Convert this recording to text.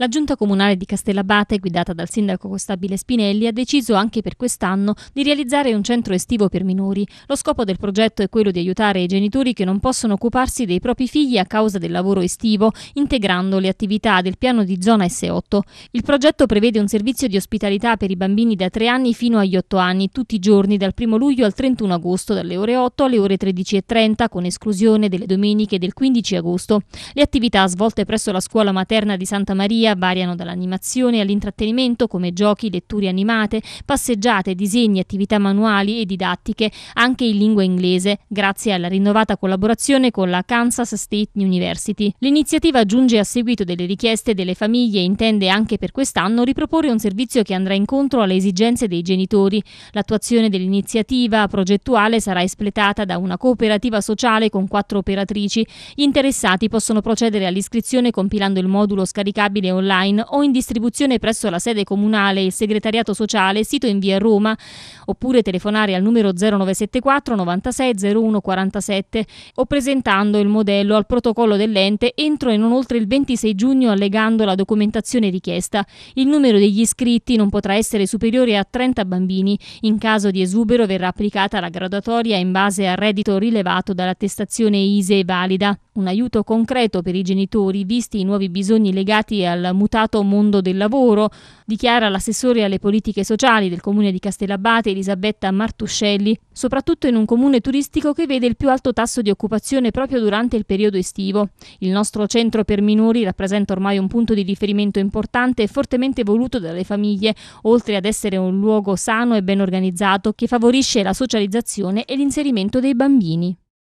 La giunta comunale di Castellabate, guidata dal sindaco Costabile Spinelli, ha deciso anche per quest'anno di realizzare un centro estivo per minori. Lo scopo del progetto è quello di aiutare i genitori che non possono occuparsi dei propri figli a causa del lavoro estivo, integrando le attività del piano di zona S8. Il progetto prevede un servizio di ospitalità per i bambini da 3 anni fino agli 8 anni, tutti i giorni dal 1 luglio al 31 agosto, dalle ore 8 alle ore 13.30, con esclusione delle domeniche del 15 agosto. Le attività svolte presso la scuola materna di Santa Maria media variano dall'animazione all'intrattenimento come giochi, letture animate, passeggiate, disegni, attività manuali e didattiche, anche in lingua inglese, grazie alla rinnovata collaborazione con la Kansas State University. L'iniziativa giunge a seguito delle richieste delle famiglie e intende anche per quest'anno riproporre un servizio che andrà incontro alle esigenze dei genitori. L'attuazione dell'iniziativa progettuale sarà espletata da una cooperativa sociale con quattro operatrici. Gli interessati possono procedere all'iscrizione compilando il modulo scaricabile online online o in distribuzione presso la sede comunale e il segretariato sociale, sito in via Roma, oppure telefonare al numero 0974 96 01 47 o presentando il modello al protocollo dell'ente entro e non oltre il 26 giugno allegando la documentazione richiesta. Il numero degli iscritti non potrà essere superiore a 30 bambini. In caso di esubero verrà applicata la graduatoria in base al reddito rilevato dall'attestazione ISE valida un aiuto concreto per i genitori, visti i nuovi bisogni legati al mutato mondo del lavoro, dichiara l'assessore alle politiche sociali del comune di Castellabate Elisabetta Martuscelli, soprattutto in un comune turistico che vede il più alto tasso di occupazione proprio durante il periodo estivo. Il nostro centro per minori rappresenta ormai un punto di riferimento importante e fortemente voluto dalle famiglie, oltre ad essere un luogo sano e ben organizzato che favorisce la socializzazione e l'inserimento dei bambini.